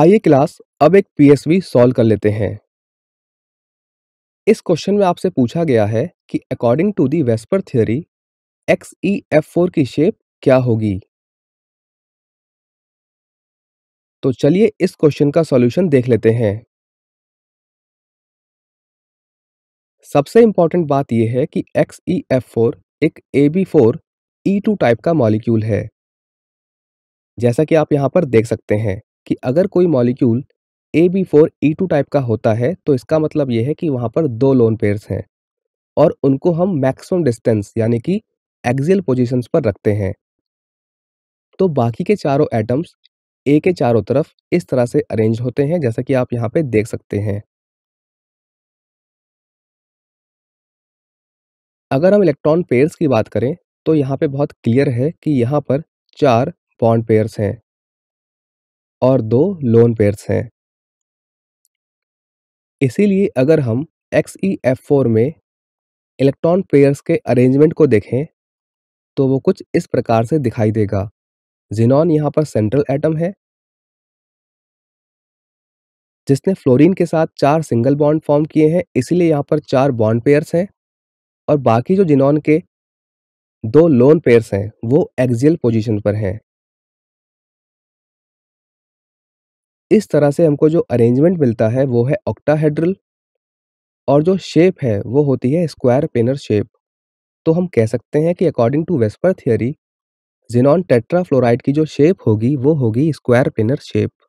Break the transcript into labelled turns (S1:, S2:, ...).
S1: आइए क्लास अब एक पीएसवी सॉल्व कर लेते हैं इस क्वेश्चन में आपसे पूछा गया है कि according to the VSEPR theory X E F four की शेप क्या होगी तो चलिए इस क्वेश्चन का सॉल्यूशन देख लेते हैं सबसे इंपॉर्टेंट बात यह है कि एक्स ई एफ फोर एक A B four E two type का मॉलिक्यूल है जैसा कि आप यहां पर देख सकते हैं कि अगर कोई molecule A B four E two type का होता है तो इसका मतलब यह है कि वहाँ पर दो लोन पेयर्स हैं और उनको हम मैक्सिमम डिस्टेंस यानी कि एक्जियल पोजीशंस पर रखते हैं तो बाकी के चारों एटम्स ए के चारों तरफ इस तरह से अरेंज होते हैं जैसा कि आप यहाँ पे देख सकते हैं अगर हम इलेक्ट्रॉन पेयर्स की बात करें तो यहाँ पे बहुत क्लियर है कि यहाँ पर चार बॉन्ड पेयर्स हैं और दो लोन पेयर्स हैं इसीलिए अगर हम एक्स ई एफ फोर में इलेक्ट्रॉन पेयर्स के अरेंजमेंट को देखें तो वो कुछ इस प्रकार से दिखाई देगा जिनॉन यहाँ पर सेंट्रल एटम है जिसने फ्लोरीन के साथ चार सिंगल बॉन्ड फॉर्म किए हैं इसीलिए यहाँ पर चार बॉन्ड पेयर्स हैं और बाकी जो जिनॉन के दो लोन पेयर्स हैं वो एक्जियल पोजीशन पर हैं इस तरह से हमको जो अरेंजमेंट मिलता है वो है ऑक्टाहेड्रल और जो शेप है वो होती है स्क्वायर पेनर शेप तो हम कह सकते हैं कि according to VSEPR theory xenon tetrafluoride की जो शेप होगी वो होगी स्क्वायर पेनर शेप